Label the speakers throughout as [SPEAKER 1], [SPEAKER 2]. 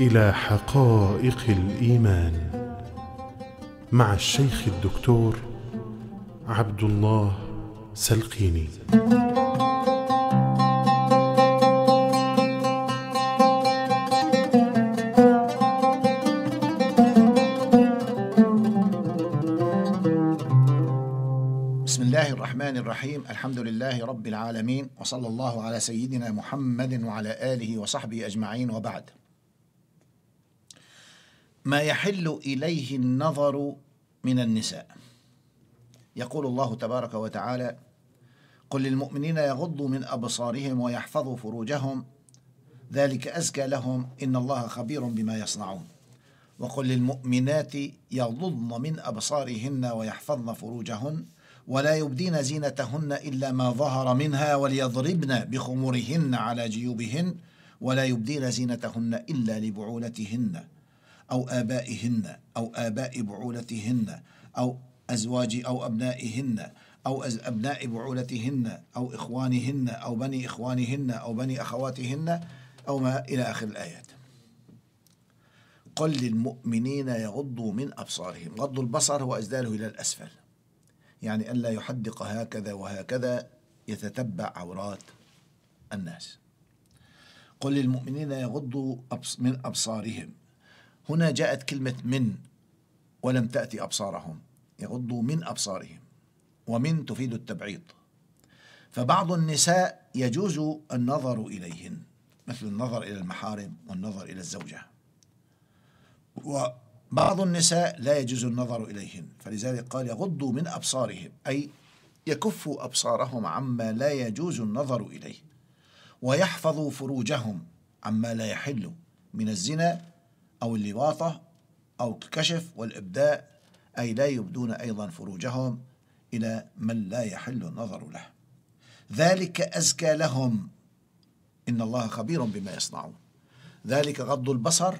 [SPEAKER 1] الى حقائق الايمان مع الشيخ الدكتور عبد الله سلقيني الرحمن الرحيم الحمد لله رب العالمين وصلى الله على سيدنا محمد وعلى آله وصحبه أجمعين وبعد ما يحل اليه النظر من النساء يقول الله تبارك وتعالى قل للمؤمنين يغضوا من ابصارهم ويحفظوا فروجهم ذلك ازكى لهم ان الله خبير بما يصنعون وقل للمؤمنات يغضضن من ابصارهن ويحفظن فروجهن ولا يبدين زينتهن الا ما ظهر منها وليضربن بخمورهن على جيوبهن ولا يبدين زينتهن الا لبعولتهن أو آبائهن أو آباء بعولتهن أو أزواج أو أبنائهن أو أبناء بعولتهن أو إخوانهن أو بني إخوانهن أو بني أخواتهن أو ما إلى آخر الآيات قل للمؤمنين يغضوا من أبصارهم غض البصر هو إزداله إلى الأسفل يعني ألا يحدق هكذا وهكذا يتتبع عورات الناس قل للمؤمنين يغضوا من أبصارهم هنا جاءت كلمة من ولم تأتي أبصارهم يغضوا من أبصارهم ومن تفيد التبعيض فبعض النساء يجوز النظر إليهن مثل النظر إلى المحارم والنظر إلى الزوجة وبعض النساء لا يجوز النظر إليهن فلذلك قال يغضوا من أبصارهم أي يكفوا أبصارهم عما لا يجوز النظر إليه ويحفظوا فروجهم عما لا يحل من الزنا أو اللواطة أو الكشف والإبداع أي لا يبدون أيضا فروجهم إلى من لا يحل النظر له ذلك أزكى لهم إن الله خبير بما يصنعون ذلك غض البصر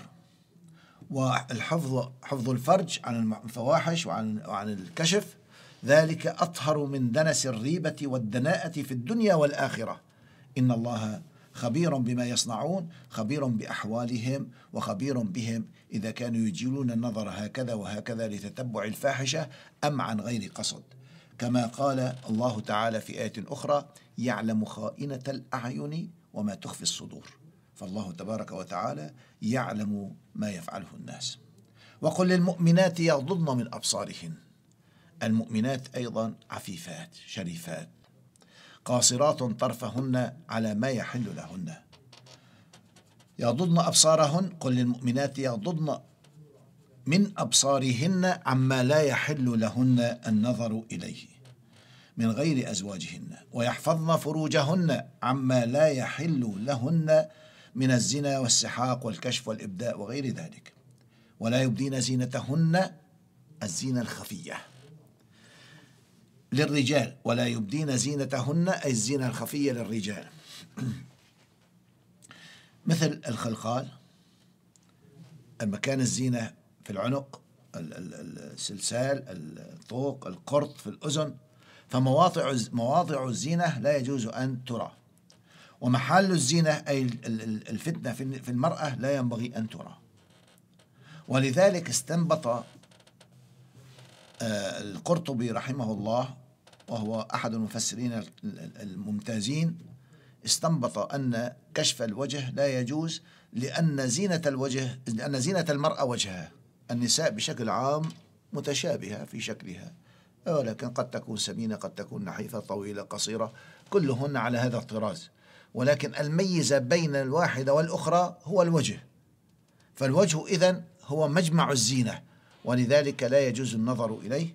[SPEAKER 1] والحفظ حفظ الفرج عن الفواحش وعن وعن الكشف ذلك أطهر من دنس الريبة والدناءة في الدنيا والآخرة إن الله خبير بما يصنعون خبير بأحوالهم وخبير بهم إذا كانوا يجيلون النظر هكذا وهكذا لتتبع الفاحشة أم عن غير قصد كما قال الله تعالى في آية أخرى يعلم خائنة الأعين وما تخفي الصدور فالله تبارك وتعالى يعلم ما يفعله الناس وقل للمؤمنات يغضضن من أبصارهن المؤمنات أيضا عفيفات شريفات قاصرات طرفهن على ما يحل لهن يغضضن أبصارهن قل للمؤمنات يغضضن من أبصارهن عما لا يحل لهن النظر إليه من غير أزواجهن ويحفظن فروجهن عما لا يحل لهن من الزنا والسحاق والكشف والإبداء وغير ذلك ولا يبدين زينتهن الزينة الخفية للرجال ولا يبدين زينتهن أي الزينة الخفية للرجال مثل الخلخال مكان الزينة في العنق السلسال الطوق القرط في الأذن فمواضع مواضع الزينة لا يجوز أن ترى ومحل الزينة أي الفتنة في المرأة لا ينبغي أن ترى ولذلك استنبط آه، القرطبي رحمه الله وهو أحد المفسرين الممتازين استنبط أن كشف الوجه لا يجوز لأن زينة الوجه لأن زينة المرأة وجهها النساء بشكل عام متشابهة في شكلها ولكن قد تكون سمينة قد تكون نحيفة طويلة قصيرة كلهن على هذا الطراز ولكن الميزة بين الواحدة والأخرى هو الوجه فالوجه إذا هو مجمع الزينة ولذلك لا يجوز النظر إليه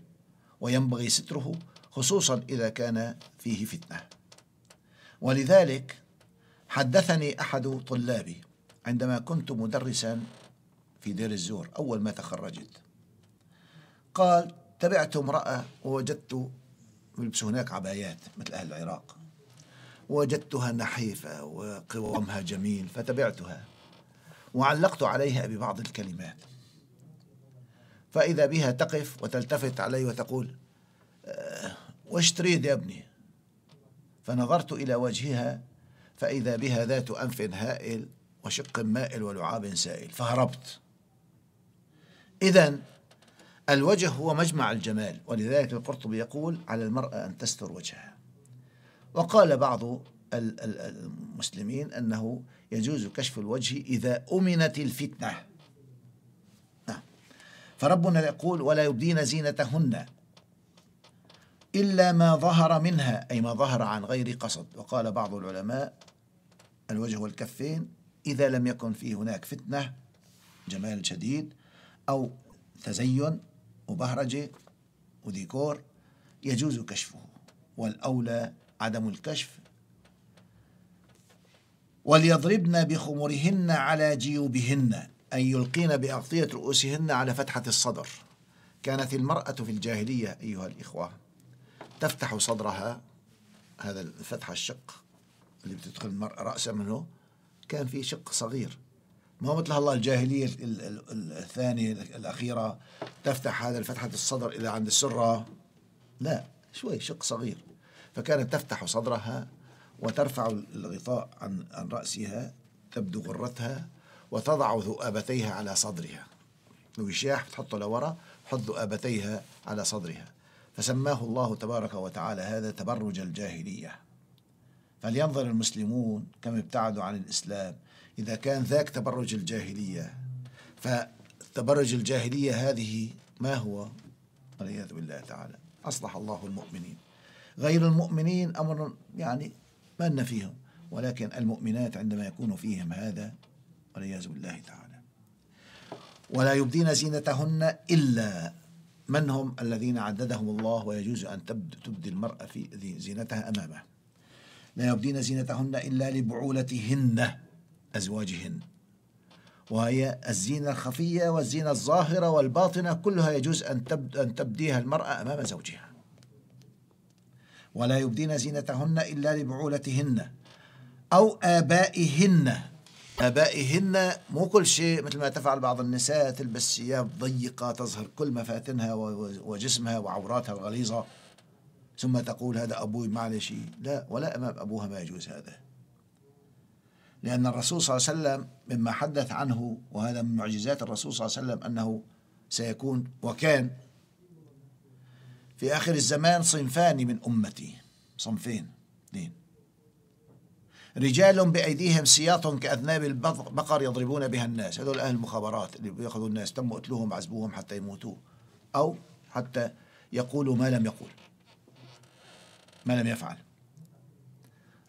[SPEAKER 1] وينبغي ستره خصوصا إذا كان فيه فتنة ولذلك حدثني أحد طلابي عندما كنت مدرسا في دير الزور أول ما تخرجت قال تبعت امرأة ووجدت يلبس هناك عبايات مثل أهل العراق وجدتها نحيفة وقوامها جميل فتبعتها وعلقت عليها ببعض الكلمات فإذا بها تقف وتلتفت علي وتقول وش تريد يا ابني فنظرت إلى وجهها فإذا بها ذات أنف هائل وشق مائل ولعاب سائل فهربت إذا الوجه هو مجمع الجمال ولذلك القرطبي يقول على المرأة أن تستر وجهها وقال بعض المسلمين أنه يجوز كشف الوجه إذا أمنت الفتنة نعم. فربنا يقول ولا يبدين زينتهن إلا ما ظهر منها أي ما ظهر عن غير قصد وقال بعض العلماء الوجه والكفين إذا لم يكن فيه هناك فتنة جمال شديد أو تزين وبهرجة وديكور يجوز كشفه والأولى عدم الكشف وليضربن بخمرهن على جيوبهن أي يلقين بأغطية رؤوسهن على فتحة الصدر كانت المرأة في الجاهلية أيها الإخوة تفتح صدرها هذا الفتحة الشق اللي بتدخل المرأة رأسها منه كان في شق صغير ما مثل الله الجاهلية الثانية الأخيرة تفتح هذا الفتحة الصدر إلى عند السرة لا شوي شق صغير فكانت تفتح صدرها وترفع الغطاء عن عن رأسها تبدو غرتها وتضع ذؤابتيها على صدرها الوشاح بتحطه لورا حط ذؤابتيها على صدرها فسماه الله تبارك وتعالى هذا تبرج الجاهلية فلينظر المسلمون كم ابتعدوا عن الإسلام إذا كان ذاك تبرج الجاهلية فتبرج الجاهلية هذه ما هو والعياذ بالله تعالى أصلح الله المؤمنين غير المؤمنين أمر يعني ما لنا فيهم ولكن المؤمنات عندما يكون فيهم هذا والعياذ بالله تعالى ولا يبدين زينتهن إلا من هم الذين عددهم الله ويجوز أن تبدي المرأة في زينتها أمامه لا يبدين زينتهن إلا لبعولتهن أزواجهن وهي الزينة الخفية والزينة الظاهرة والباطنة كلها يجوز أن, تبد أن تبديها المرأة أمام زوجها ولا يبدين زينتهن إلا لبعولتهن أو آبائهن آبائهن مو كل شيء مثل ما تفعل بعض النساء تلبس ثياب ضيقة تظهر كل مفاتنها وجسمها وعوراتها الغليظة ثم تقول هذا أبوي معلش لا ولا أمام أبوها ما يجوز هذا لأن الرسول صلى الله عليه وسلم مما حدث عنه وهذا من معجزات الرسول صلى الله عليه وسلم أنه سيكون وكان في آخر الزمان صنفان من أمتي صنفين اثنين رجال بأيديهم سياط كأذناب البقر يضربون بها الناس هذول أهل المخابرات اللي بيأخذوا الناس تم قتلوهم عذبوهم حتى يموتوا أو حتى يقولوا ما لم يقول ما لم يفعل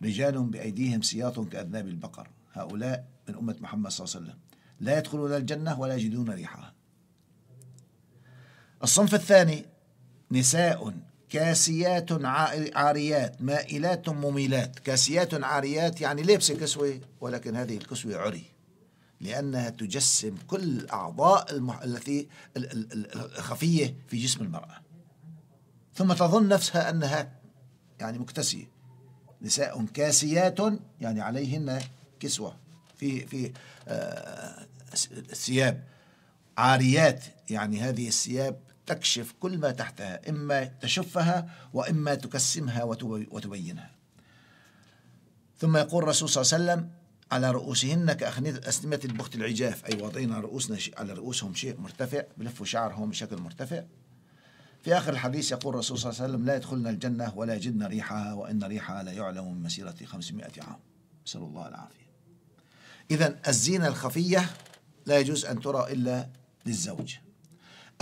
[SPEAKER 1] رجال بأيديهم سياط كأذناب البقر هؤلاء من أمة محمد صلى الله عليه وسلم لا يدخلون الجنة ولا يجدون ريحها الصنف الثاني نساء كاسيات عاريات مائلات مميلات كاسيات عاريات يعني لابسة كسوة ولكن هذه الكسوة عري لأنها تجسم كل الأعضاء المح... التي الخفية في جسم المرأة ثم تظن نفسها أنها يعني مكتسية نساء كاسيات يعني عليهن كسوة في في آه ثياب عاريات يعني هذه الثياب تكشف كل ما تحتها إما تشفها وإما تكسمها وتبينها ثم يقول الرسول صلى الله عليه وسلم على رؤوسهن كأسنمة البخت العجاف أي وضعنا رؤوسنا على رؤوسهم شيء مرتفع بلفوا شعرهم بشكل مرتفع في آخر الحديث يقول الرسول صلى الله عليه وسلم لا يدخلنا الجنة ولا يجدن ريحها وإن ريحها لا يعلم من مسيرة 500 عام نسأل الله العافية إذا الزينة الخفية لا يجوز أن ترى إلا للزوج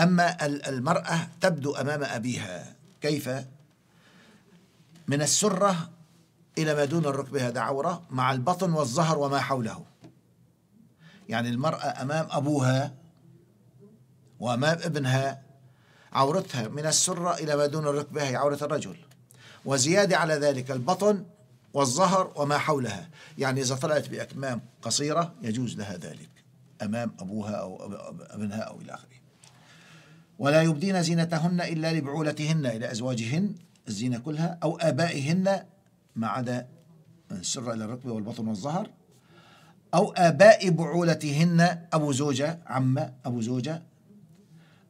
[SPEAKER 1] أما المرأة تبدو أمام أبيها كيف؟ من السرة إلى ما دون الركبة هذا عورة مع البطن والظهر وما حوله يعني المرأة أمام أبوها وأمام ابنها عورتها من السرة إلى ما دون الركبة هي عورة الرجل وزيادة على ذلك البطن والظهر وما حولها يعني إذا طلعت بأكمام قصيرة يجوز لها ذلك أمام أبوها أو أبنها أو إلى آخره ولا يبدين زينتهن إلا لبعولتهن إلى أزواجهن الزينة كلها أو آبائهن ما عدا السر إلى الركبة والبطن والظهر أو آباء بعولتهن أبو زوجة عمة أبو زوجة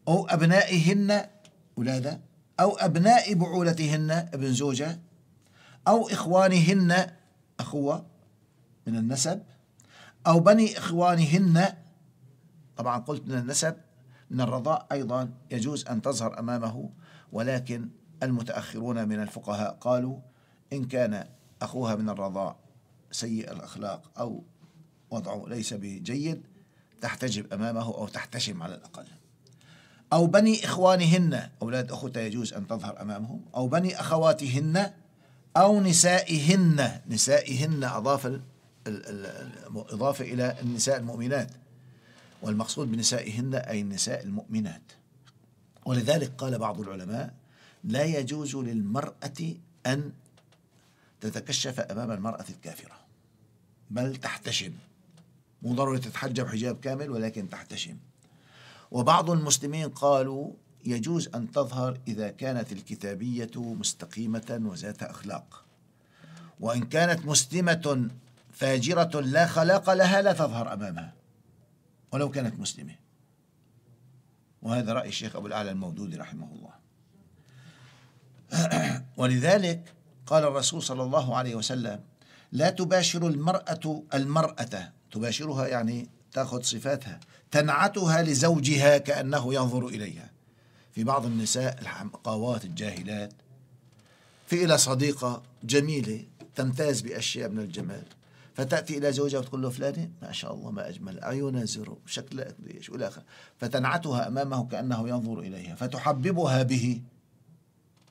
[SPEAKER 1] أو أبنائهن ولادة أو أبناء بعولتهن ابن زوجة أو إخوانهن أخوة من النسب أو بني إخوانهن طبعا قلت من النسب من الرضاء أيضا يجوز أن تظهر أمامه ولكن المتأخرون من الفقهاء قالوا إن كان أخوها من الرضاء سيء الأخلاق أو وضعه ليس بجيد تحتجب أمامه أو تحتشم على الأقل أو بني إخوانهن أولاد أخوته يجوز أن تظهر أمامهم أو بني أخواتهن أو نسائهن نسائهن أضاف الإضافة إلى النساء المؤمنات والمقصود بنسائهن أي النساء المؤمنات ولذلك قال بعض العلماء لا يجوز للمرأة أن تتكشف أمام المرأة الكافرة بل تحتشم مو ضروري تتحجب حجاب كامل ولكن تحتشم وبعض المسلمين قالوا يجوز أن تظهر إذا كانت الكتابية مستقيمة وذات أخلاق وإن كانت مسلمة فاجرة لا خلاق لها لا تظهر أمامها ولو كانت مسلمة وهذا رأي الشيخ أبو الأعلى المودودي رحمه الله ولذلك قال الرسول صلى الله عليه وسلم لا تباشر المرأة المرأة تباشرها يعني تأخذ صفاتها تنعتها لزوجها كأنه ينظر إليها في بعض النساء الحمقاوات الجاهلات في إلى صديقة جميلة تمتاز بأشياء من الجمال فتأتي إلى زوجها وتقول له فلانة ما شاء الله ما أجمل عيونها زر شكل ايش وإلى آخره فتنعتها أمامه كأنه ينظر إليها فتحببها به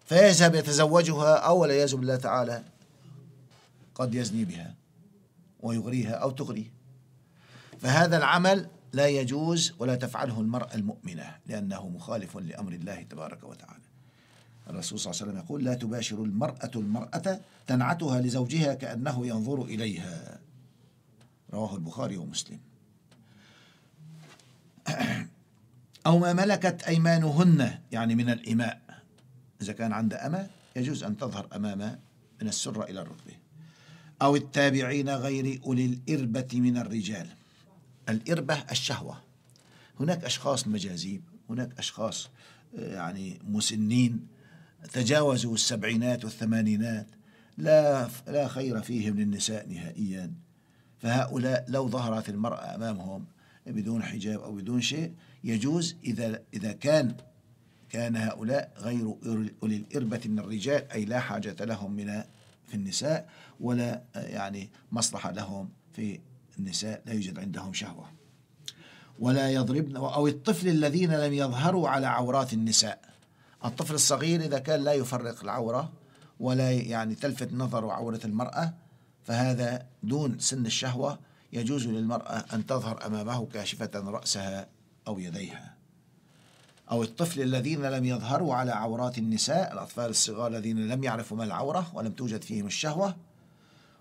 [SPEAKER 1] فيذهب يتزوجها أو لا يزب الله تعالى قد يزني بها ويغريها أو تغريه فهذا العمل لا يجوز ولا تفعله المرأة المؤمنة لأنه مخالف لأمر الله تبارك وتعالى الرسول صلى الله عليه وسلم يقول لا تباشر المرأة المرأة تنعتها لزوجها كأنه ينظر إليها رواه البخاري ومسلم أو ما ملكت أيمانهن يعني من الإماء إذا كان عند أما يجوز أن تظهر أمام من السرة إلى الركبة أو التابعين غير أولي الإربة من الرجال الإربة الشهوة هناك أشخاص مجاذيب هناك أشخاص آه، يعني مسنين تجاوزوا السبعينات والثمانينات لا لا خير فيهم للنساء نهائيا فهؤلاء لو ظهرت المرأة أمامهم بدون حجاب أو بدون شيء يجوز إذا إذا كان كان هؤلاء غير أولي الإربة من الرجال أي لا حاجة لهم من في النساء ولا يعني مصلحة لهم في النساء لا يوجد عندهم شهوة ولا يضربن أو الطفل الذين لم يظهروا على عورات النساء الطفل الصغير إذا كان لا يفرق العورة ولا يعني تلفت نظره عورة المرأة فهذا دون سن الشهوة يجوز للمرأة أن تظهر أمامه كاشفة رأسها أو يديها أو الطفل الذين لم يظهروا على عورات النساء الأطفال الصغار الذين لم يعرفوا ما العورة ولم توجد فيهم الشهوة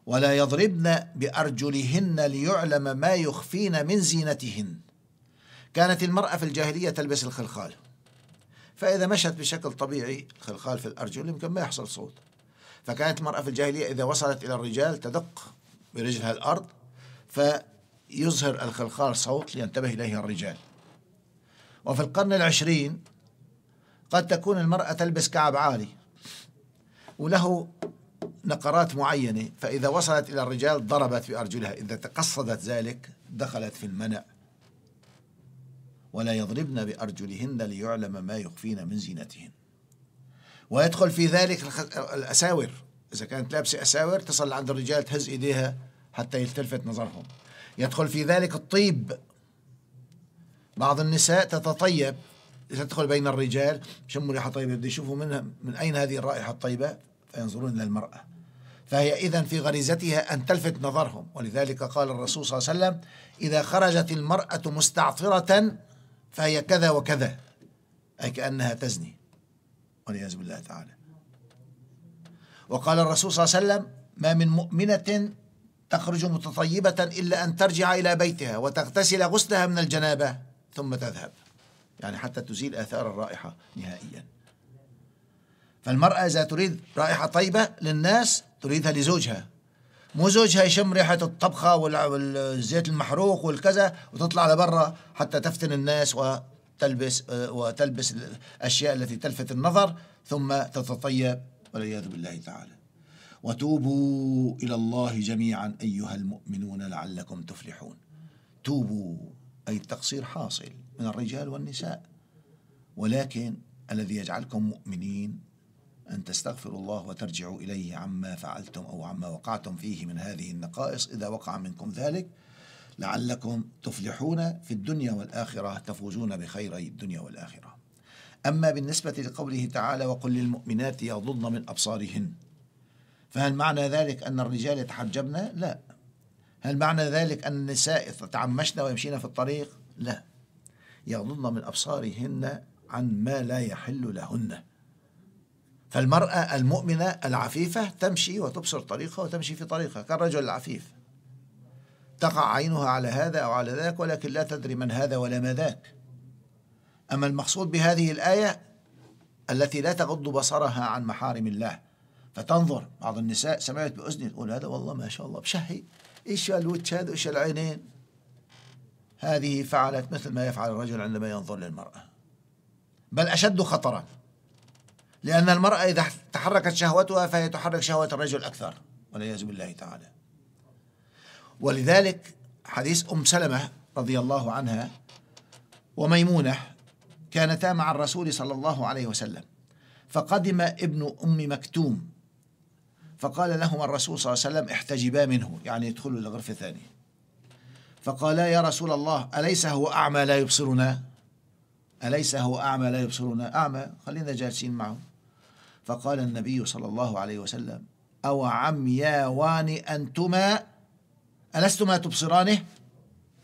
[SPEAKER 1] ولا يضربن بأرجلهن ليعلم ما يخفين من زينتهن كانت المرأة في الجاهلية تلبس الخلخال فإذا مشت بشكل طبيعي الخلخال في الأرجل يمكن ما يحصل صوت فكانت المرأة في الجاهلية إذا وصلت إلى الرجال تدق برجلها الأرض فيظهر الخلخال صوت لينتبه إليه الرجال وفي القرن العشرين قد تكون المرأة تلبس كعب عالي وله نقرات معينة فإذا وصلت إلى الرجال ضربت بأرجلها إذا تقصدت ذلك دخلت في المنأ ولا يضربن بأرجلهن ليعلم ما يخفين من زينتهن ويدخل في ذلك الأساور إذا كانت لابسة أساور تصل عند الرجال تهز إيديها حتى يلتفت نظرهم يدخل في ذلك الطيب بعض النساء تتطيب تدخل بين الرجال شموا ريحة طيبة بده يشوفوا منها من أين هذه الرائحة الطيبة فينظرون إلى المرأة فهي إذا في غريزتها أن تلفت نظرهم ولذلك قال الرسول صلى الله عليه وسلم إذا خرجت المرأة مستعطرة فهي كذا وكذا أي كأنها تزني والعياذ بالله تعالى وقال الرسول صلى الله عليه وسلم ما من مؤمنة تخرج متطيبة إلا أن ترجع إلى بيتها وتغتسل غسلها من الجنابة ثم تذهب يعني حتى تزيل آثار الرائحة نهائيا فالمرأة إذا تريد رائحة طيبة للناس تريدها لزوجها مو زوجها يشم ريحه الطبخه والزيت المحروق والكذا وتطلع لبرا حتى تفتن الناس وتلبس آه، وتلبس الاشياء التي تلفت النظر ثم تتطيب والعياذ بالله تعالى وتوبوا الى الله جميعا ايها المؤمنون لعلكم تفلحون توبوا اي التقصير حاصل من الرجال والنساء ولكن الذي يجعلكم مؤمنين أن تستغفروا الله وترجعوا إليه عما فعلتم أو عما وقعتم فيه من هذه النقائص إذا وقع منكم ذلك لعلكم تفلحون في الدنيا والآخرة تفوزون بخيري الدنيا والآخرة أما بالنسبة لقوله تعالى وقل للمؤمنات يغضضن من أبصارهن فهل معنى ذلك أن الرجال يتحجبن؟ لا هل معنى ذلك أن النساء يتعمشن ويمشين في الطريق؟ لا يغضضن من أبصارهن عن ما لا يحل لهن فالمرأة المؤمنة العفيفة تمشي وتبصر طريقها وتمشي في طريقها كالرجل العفيف تقع عينها على هذا أو على ذاك ولكن لا تدري من هذا ولا ما ذاك أما المقصود بهذه الآية التي لا تغض بصرها عن محارم الله فتنظر بعض النساء سمعت بأذني تقول هذا والله ما شاء الله بشهي إيش الوجه هذا وإيش العينين هذه فعلت مثل ما يفعل الرجل عندما ينظر للمرأة بل أشد خطرًا لأن المرأة إذا تحركت شهوتها فهي تحرك شهوة الرجل أكثر والعياذ بالله تعالى ولذلك حديث أم سلمة رضي الله عنها وميمونة كانتا مع الرسول صلى الله عليه وسلم فقدم ابن أم مكتوم فقال لهما الرسول صلى الله عليه وسلم احتجبا منه يعني يدخلوا إلى الغرفة الثانية فقالا يا رسول الله أليس هو أعمى لا يبصرنا أليس هو أعمى لا يبصرنا أعمى خلينا جالسين معه فقال النبي صلى الله عليه وسلم أو عمياوان أنتما ألستما تبصرانه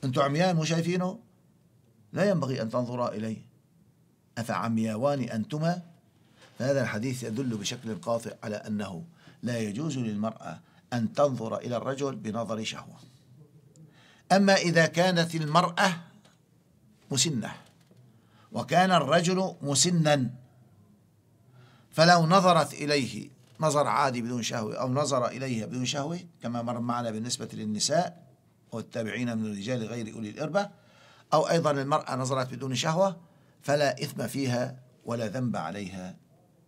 [SPEAKER 1] أنتم عميان مو شايفينه لا ينبغي أن تنظرا إليه أفعمياوان أنتما هذا الحديث يدل بشكل قاطع على أنه لا يجوز للمرأة أن تنظر إلى الرجل بنظر شهوة أما إذا كانت المرأة مسنة وكان الرجل مسنا فلو نظرت إليه نظر عادي بدون شهوة أو نظر إليها بدون شهوة كما مر معنا بالنسبة للنساء والتابعين من الرجال غير أولي الإربة أو أيضا المرأة نظرت بدون شهوة فلا إثم فيها ولا ذنب عليها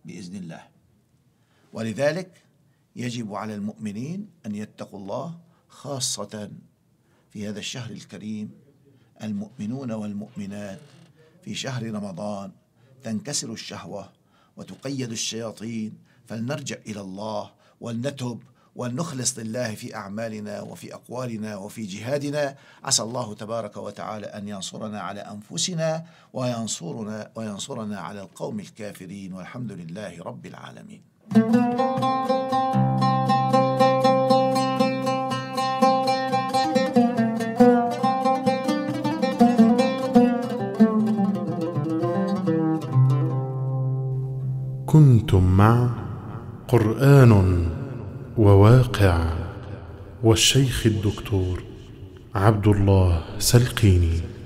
[SPEAKER 1] بإذن الله ولذلك يجب على المؤمنين أن يتقوا الله خاصة في هذا الشهر الكريم المؤمنون والمؤمنات في شهر رمضان تنكسر الشهوه وتقيد الشياطين فلنرجع إلى الله ولنتب ولنخلص لله في أعمالنا وفي أقوالنا وفي جهادنا عسى الله تبارك وتعالى أن ينصرنا على أنفسنا وينصرنا, وينصرنا على القوم الكافرين والحمد لله رب العالمين أنتم مع قرآن وواقع والشيخ الدكتور عبد الله سلقيني